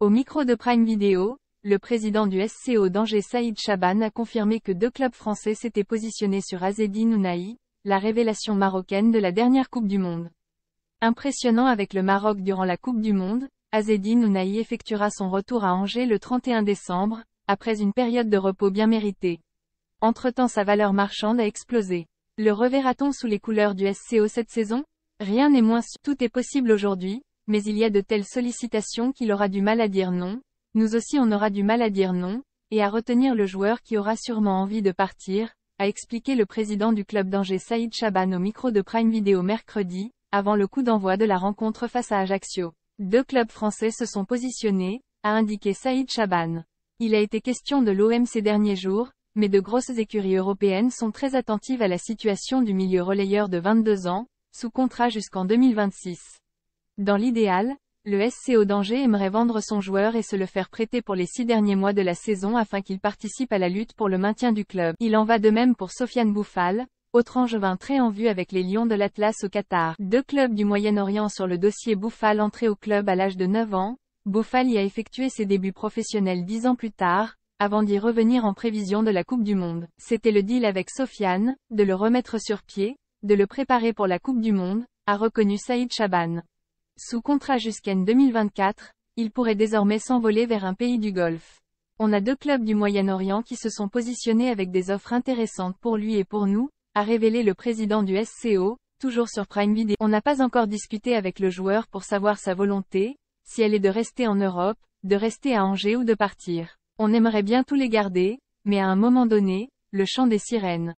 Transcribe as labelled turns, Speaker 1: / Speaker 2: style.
Speaker 1: Au micro de Prime Video, le président du SCO d'Angers Saïd Chaban a confirmé que deux clubs français s'étaient positionnés sur Azedine Ounaï, la révélation marocaine de la dernière Coupe du Monde. Impressionnant avec le Maroc durant la Coupe du Monde, Azedine Ounaï effectuera son retour à Angers le 31 décembre, après une période de repos bien méritée. Entre-temps sa valeur marchande a explosé. Le reverra-t-on sous les couleurs du SCO cette saison Rien n'est moins sûr. Tout est possible aujourd'hui, mais il y a de telles sollicitations qu'il aura du mal à dire non, nous aussi on aura du mal à dire non, et à retenir le joueur qui aura sûrement envie de partir, a expliqué le président du club d'Angers Saïd Chaban au micro de Prime Video mercredi, avant le coup d'envoi de la rencontre face à Ajaccio. Deux clubs français se sont positionnés, a indiqué Saïd Chaban. Il a été question de l'OM ces derniers jours, mais de grosses écuries européennes sont très attentives à la situation du milieu relayeur de 22 ans, sous contrat jusqu'en 2026. Dans l'idéal, le SCO d'Angers aimerait vendre son joueur et se le faire prêter pour les six derniers mois de la saison afin qu'il participe à la lutte pour le maintien du club. Il en va de même pour Sofiane Bouffal, autre angevin très en vue avec les Lions de l'Atlas au Qatar. Deux clubs du Moyen-Orient sur le dossier Bouffal entré au club à l'âge de 9 ans, Bouffal y a effectué ses débuts professionnels dix ans plus tard, avant d'y revenir en prévision de la Coupe du Monde. C'était le deal avec Sofiane, de le remettre sur pied, de le préparer pour la Coupe du Monde, a reconnu Saïd Chaban. Sous contrat jusqu'en 2024, il pourrait désormais s'envoler vers un pays du Golfe. On a deux clubs du Moyen-Orient qui se sont positionnés avec des offres intéressantes pour lui et pour nous, a révélé le président du SCO, toujours sur Prime Video. On n'a pas encore discuté avec le joueur pour savoir sa volonté, si elle est de rester en Europe, de rester à Angers ou de partir. On aimerait bien tous les garder, mais à un moment donné, le chant des sirènes.